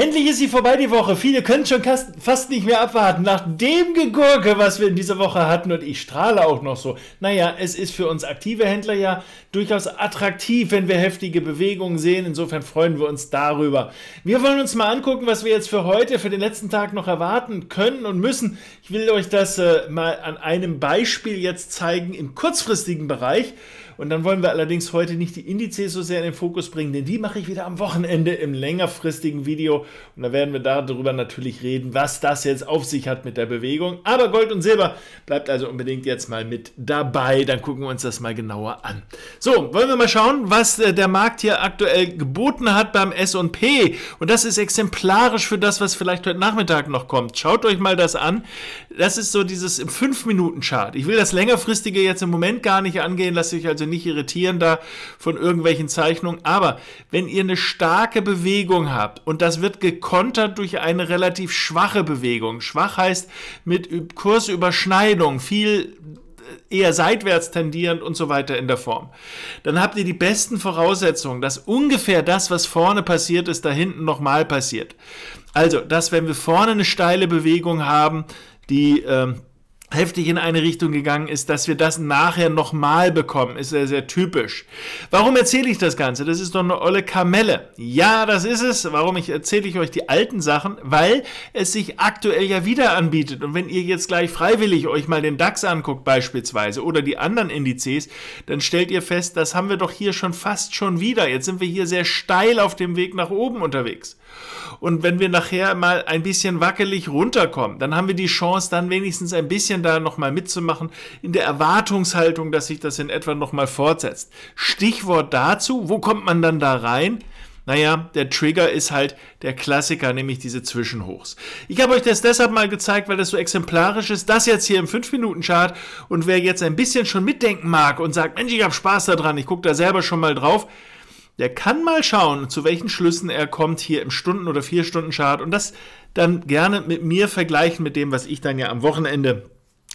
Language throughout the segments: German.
Endlich ist sie vorbei die Woche. Viele können schon fast nicht mehr abwarten nach dem Gegurke, was wir in dieser Woche hatten. Und ich strahle auch noch so. Naja, es ist für uns aktive Händler ja durchaus attraktiv, wenn wir heftige Bewegungen sehen. Insofern freuen wir uns darüber. Wir wollen uns mal angucken, was wir jetzt für heute, für den letzten Tag noch erwarten können und müssen. Ich will euch das äh, mal an einem Beispiel jetzt zeigen im kurzfristigen Bereich. Und dann wollen wir allerdings heute nicht die Indizes so sehr in den Fokus bringen, denn die mache ich wieder am Wochenende im längerfristigen Video. Und da werden wir darüber natürlich reden, was das jetzt auf sich hat mit der Bewegung. Aber Gold und Silber bleibt also unbedingt jetzt mal mit dabei. Dann gucken wir uns das mal genauer an. So, wollen wir mal schauen, was äh, der Markt hier aktuell geboten hat beim S&P. Und das ist exemplarisch für das, was vielleicht heute Nachmittag noch kommt. Schaut euch mal das an. Das ist so dieses 5-Minuten-Chart. Ich will das längerfristige jetzt im Moment gar nicht angehen, lasse ich also nicht irritieren da von irgendwelchen Zeichnungen. Aber wenn ihr eine starke Bewegung habt und das wird gekontert durch eine relativ schwache Bewegung, schwach heißt mit Kursüberschneidung, viel äh, eher seitwärts tendierend und so weiter in der Form. Dann habt ihr die besten Voraussetzungen, dass ungefähr das, was vorne passiert ist, da hinten nochmal passiert. Also, dass wenn wir vorne eine steile Bewegung haben, die ähm, heftig in eine Richtung gegangen ist, dass wir das nachher nochmal bekommen, ist sehr, sehr typisch. Warum erzähle ich das Ganze? Das ist doch eine olle Kamelle. Ja, das ist es. Warum ich erzähle ich euch die alten Sachen? Weil es sich aktuell ja wieder anbietet. Und wenn ihr jetzt gleich freiwillig euch mal den DAX anguckt beispielsweise oder die anderen Indizes, dann stellt ihr fest, das haben wir doch hier schon fast schon wieder. Jetzt sind wir hier sehr steil auf dem Weg nach oben unterwegs. Und wenn wir nachher mal ein bisschen wackelig runterkommen, dann haben wir die Chance, dann wenigstens ein bisschen bisschen da nochmal mitzumachen, in der Erwartungshaltung, dass sich das in etwa nochmal fortsetzt. Stichwort dazu, wo kommt man dann da rein? Naja, der Trigger ist halt der Klassiker, nämlich diese Zwischenhochs. Ich habe euch das deshalb mal gezeigt, weil das so exemplarisch ist. Das jetzt hier im 5-Minuten-Chart. Und wer jetzt ein bisschen schon mitdenken mag und sagt, Mensch, ich habe Spaß daran, ich gucke da selber schon mal drauf, der kann mal schauen, zu welchen Schlüssen er kommt hier im Stunden- oder 4 stunden chart und das dann gerne mit mir vergleichen, mit dem, was ich dann ja am Wochenende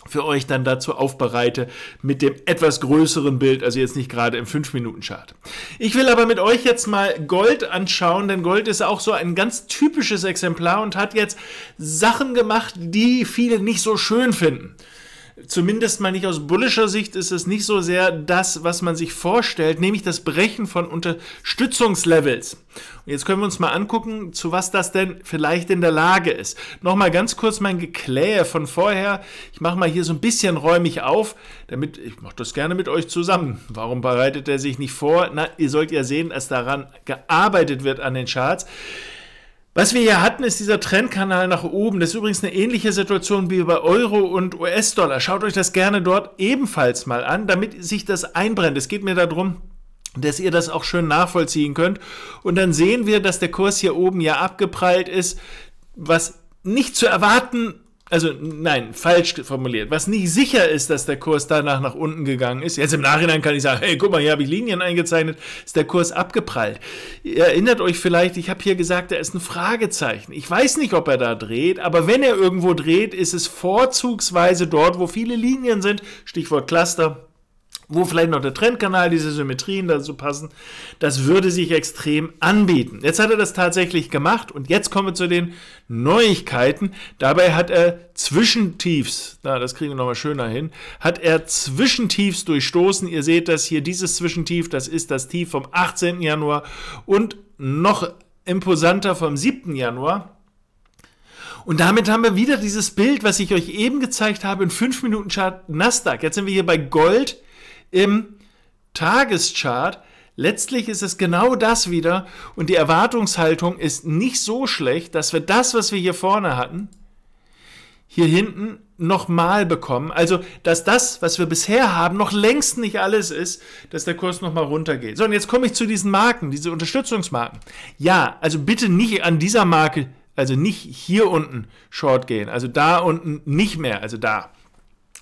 für euch dann dazu aufbereite mit dem etwas größeren Bild, also jetzt nicht gerade im 5-Minuten-Chart. Ich will aber mit euch jetzt mal Gold anschauen, denn Gold ist auch so ein ganz typisches Exemplar und hat jetzt Sachen gemacht, die viele nicht so schön finden zumindest mal nicht aus bullischer Sicht, ist es nicht so sehr das, was man sich vorstellt, nämlich das Brechen von Unterstützungslevels. Und jetzt können wir uns mal angucken, zu was das denn vielleicht in der Lage ist. Nochmal ganz kurz mein Geklähe von vorher. Ich mache mal hier so ein bisschen räumig auf, damit ich mache das gerne mit euch zusammen. Warum bereitet er sich nicht vor? Na, ihr sollt ja sehen, dass daran gearbeitet wird an den Charts. Was wir hier hatten, ist dieser Trendkanal nach oben. Das ist übrigens eine ähnliche Situation wie bei Euro und US-Dollar. Schaut euch das gerne dort ebenfalls mal an, damit sich das einbrennt. Es geht mir darum, dass ihr das auch schön nachvollziehen könnt. Und dann sehen wir, dass der Kurs hier oben ja abgeprallt ist, was nicht zu erwarten also nein, falsch formuliert, was nicht sicher ist, dass der Kurs danach nach unten gegangen ist, jetzt im Nachhinein kann ich sagen, hey, guck mal, hier habe ich Linien eingezeichnet, ist der Kurs abgeprallt. Ihr erinnert euch vielleicht, ich habe hier gesagt, da ist ein Fragezeichen. Ich weiß nicht, ob er da dreht, aber wenn er irgendwo dreht, ist es vorzugsweise dort, wo viele Linien sind, Stichwort Cluster, wo vielleicht noch der Trendkanal, diese Symmetrien dazu passen, das würde sich extrem anbieten. Jetzt hat er das tatsächlich gemacht und jetzt kommen wir zu den Neuigkeiten. Dabei hat er Zwischentiefs, na, das kriegen wir nochmal schöner hin, hat er Zwischentiefs durchstoßen. Ihr seht das hier, dieses Zwischentief, das ist das Tief vom 18. Januar und noch imposanter vom 7. Januar. Und damit haben wir wieder dieses Bild, was ich euch eben gezeigt habe, in 5 Minuten Chart Nasdaq. Jetzt sind wir hier bei Gold im Tageschart. Letztlich ist es genau das wieder und die Erwartungshaltung ist nicht so schlecht, dass wir das, was wir hier vorne hatten, hier hinten nochmal bekommen. Also, dass das, was wir bisher haben, noch längst nicht alles ist, dass der Kurs nochmal runtergeht. So, und jetzt komme ich zu diesen Marken, diese Unterstützungsmarken. Ja, also bitte nicht an dieser Marke, also nicht hier unten Short gehen, also da unten nicht mehr, also da.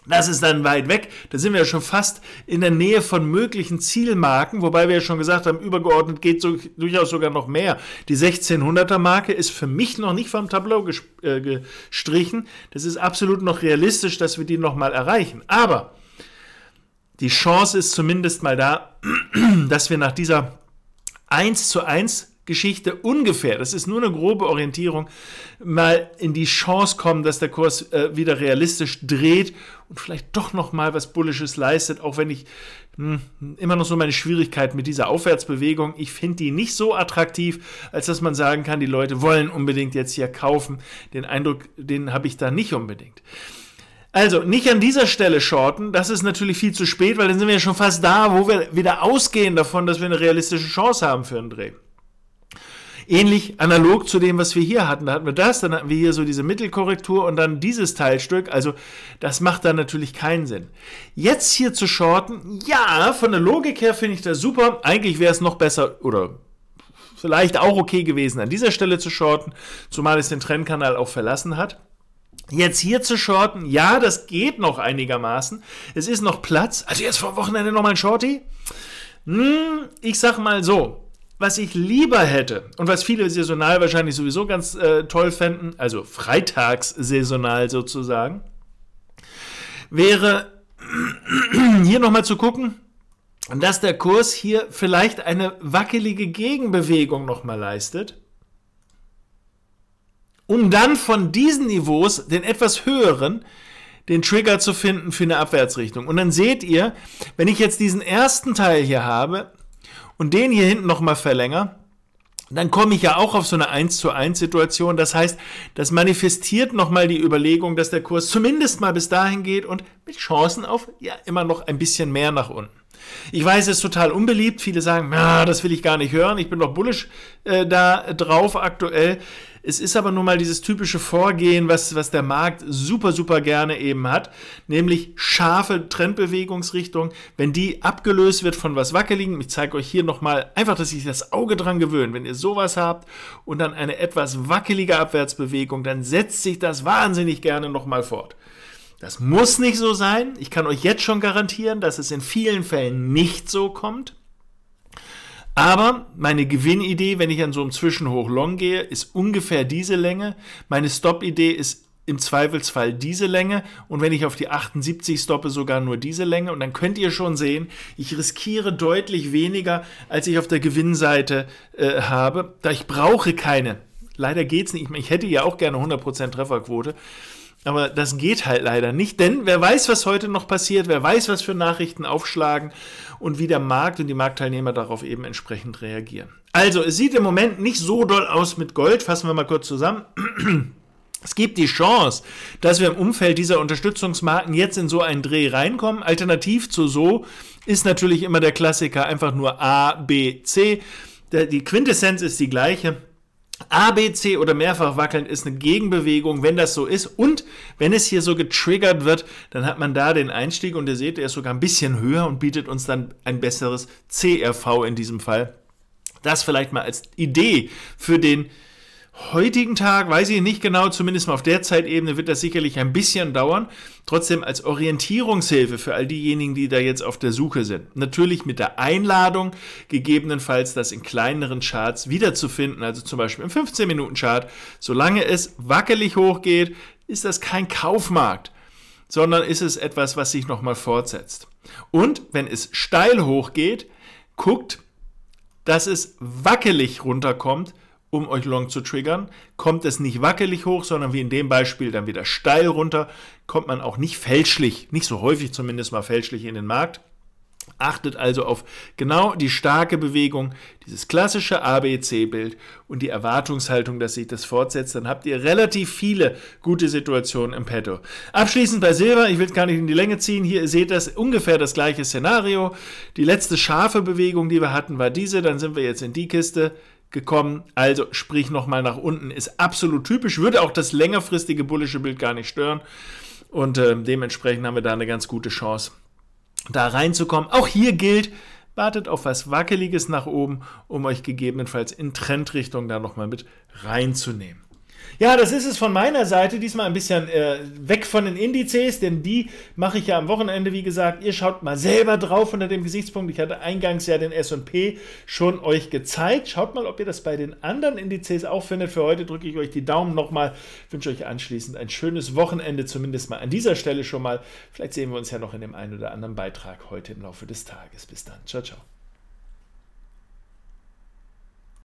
Das ist dann weit weg. Da sind wir ja schon fast in der Nähe von möglichen Zielmarken, wobei wir ja schon gesagt haben, übergeordnet geht so, durchaus sogar noch mehr. Die 1600er Marke ist für mich noch nicht vom Tableau ges äh, gestrichen. Das ist absolut noch realistisch, dass wir die nochmal erreichen. Aber die Chance ist zumindest mal da, dass wir nach dieser 1 zu 1 Geschichte ungefähr, das ist nur eine grobe Orientierung, mal in die Chance kommen, dass der Kurs äh, wieder realistisch dreht und vielleicht doch nochmal was Bullisches leistet, auch wenn ich mh, hm, immer noch so meine Schwierigkeit mit dieser Aufwärtsbewegung, ich finde die nicht so attraktiv, als dass man sagen kann, die Leute wollen unbedingt jetzt hier kaufen. Den Eindruck, den habe ich da nicht unbedingt. Also nicht an dieser Stelle shorten, das ist natürlich viel zu spät, weil dann sind wir ja schon fast da, wo wir wieder ausgehen davon, dass wir eine realistische Chance haben für einen Dreh. Ähnlich analog zu dem, was wir hier hatten. Da hatten wir das, dann hatten wir hier so diese Mittelkorrektur und dann dieses Teilstück. Also das macht dann natürlich keinen Sinn. Jetzt hier zu shorten, ja, von der Logik her finde ich das super. Eigentlich wäre es noch besser oder vielleicht auch okay gewesen, an dieser Stelle zu shorten, zumal es den Trendkanal auch verlassen hat. Jetzt hier zu shorten, ja, das geht noch einigermaßen. Es ist noch Platz. Also jetzt vor Wochenende nochmal ein Shorty? Hm, ich sag mal so, was ich lieber hätte und was viele saisonal wahrscheinlich sowieso ganz äh, toll fänden, also freitags saisonal sozusagen, wäre hier nochmal zu gucken, dass der Kurs hier vielleicht eine wackelige Gegenbewegung nochmal leistet, um dann von diesen Niveaus den etwas höheren den Trigger zu finden für eine Abwärtsrichtung. Und dann seht ihr, wenn ich jetzt diesen ersten Teil hier habe, und den hier hinten nochmal verlängere, dann komme ich ja auch auf so eine 1 zu 1 Situation. Das heißt, das manifestiert nochmal die Überlegung, dass der Kurs zumindest mal bis dahin geht und mit Chancen auf ja immer noch ein bisschen mehr nach unten. Ich weiß, es ist total unbeliebt. Viele sagen, na, ah, das will ich gar nicht hören. Ich bin doch bullisch äh, da drauf aktuell. Es ist aber nun mal dieses typische Vorgehen, was, was der Markt super, super gerne eben hat, nämlich scharfe Trendbewegungsrichtung. Wenn die abgelöst wird von was Wackeligen, ich zeige euch hier nochmal, einfach, dass sich das Auge dran gewöhnt. Wenn ihr sowas habt und dann eine etwas wackelige Abwärtsbewegung, dann setzt sich das wahnsinnig gerne nochmal fort. Das muss nicht so sein. Ich kann euch jetzt schon garantieren, dass es in vielen Fällen nicht so kommt. Aber meine Gewinnidee, wenn ich an so einem Zwischenhoch Long gehe, ist ungefähr diese Länge. Meine Stop-Idee ist im Zweifelsfall diese Länge und wenn ich auf die 78 stoppe, sogar nur diese Länge und dann könnt ihr schon sehen, ich riskiere deutlich weniger, als ich auf der Gewinnseite äh, habe, da ich brauche keine. Leider geht es nicht. Ich, ich hätte ja auch gerne 100% Trefferquote. Aber das geht halt leider nicht, denn wer weiß, was heute noch passiert, wer weiß, was für Nachrichten aufschlagen und wie der Markt und die Marktteilnehmer darauf eben entsprechend reagieren. Also, es sieht im Moment nicht so doll aus mit Gold, fassen wir mal kurz zusammen. Es gibt die Chance, dass wir im Umfeld dieser Unterstützungsmarken jetzt in so einen Dreh reinkommen. Alternativ zu so ist natürlich immer der Klassiker einfach nur A, B, C. Die Quintessenz ist die gleiche. ABC oder mehrfach wackeln ist eine Gegenbewegung, wenn das so ist. Und wenn es hier so getriggert wird, dann hat man da den Einstieg und ihr seht, er ist sogar ein bisschen höher und bietet uns dann ein besseres CRV in diesem Fall. Das vielleicht mal als Idee für den heutigen Tag, weiß ich nicht genau, zumindest mal auf der Zeitebene wird das sicherlich ein bisschen dauern. Trotzdem als Orientierungshilfe für all diejenigen, die da jetzt auf der Suche sind. Natürlich mit der Einladung, gegebenenfalls das in kleineren Charts wiederzufinden, also zum Beispiel im 15-Minuten-Chart. Solange es wackelig hochgeht, ist das kein Kaufmarkt, sondern ist es etwas, was sich nochmal fortsetzt. Und wenn es steil hochgeht, guckt, dass es wackelig runterkommt, um euch long zu triggern, kommt es nicht wackelig hoch, sondern wie in dem Beispiel dann wieder steil runter, kommt man auch nicht fälschlich, nicht so häufig zumindest mal fälschlich in den Markt. Achtet also auf genau die starke Bewegung, dieses klassische ABC-Bild und die Erwartungshaltung, dass sich das fortsetzt. Dann habt ihr relativ viele gute Situationen im Petto. Abschließend bei Silber, ich will es gar nicht in die Länge ziehen. Hier, ihr seht das ungefähr das gleiche Szenario. Die letzte scharfe Bewegung, die wir hatten, war diese. Dann sind wir jetzt in die Kiste gekommen. Also sprich nochmal nach unten, ist absolut typisch, würde auch das längerfristige bullische Bild gar nicht stören. Und äh, dementsprechend haben wir da eine ganz gute Chance, da reinzukommen. Auch hier gilt, wartet auf was Wackeliges nach oben, um euch gegebenenfalls in Trendrichtung da nochmal mit reinzunehmen. Ja, das ist es von meiner Seite. Diesmal ein bisschen äh, weg von den Indizes, denn die mache ich ja am Wochenende, wie gesagt. Ihr schaut mal selber drauf unter dem Gesichtspunkt. Ich hatte eingangs ja den SP schon euch gezeigt. Schaut mal, ob ihr das bei den anderen Indizes auch findet. Für heute drücke ich euch die Daumen nochmal. Wünsche euch anschließend ein schönes Wochenende, zumindest mal an dieser Stelle schon mal. Vielleicht sehen wir uns ja noch in dem einen oder anderen Beitrag heute im Laufe des Tages. Bis dann. Ciao, ciao.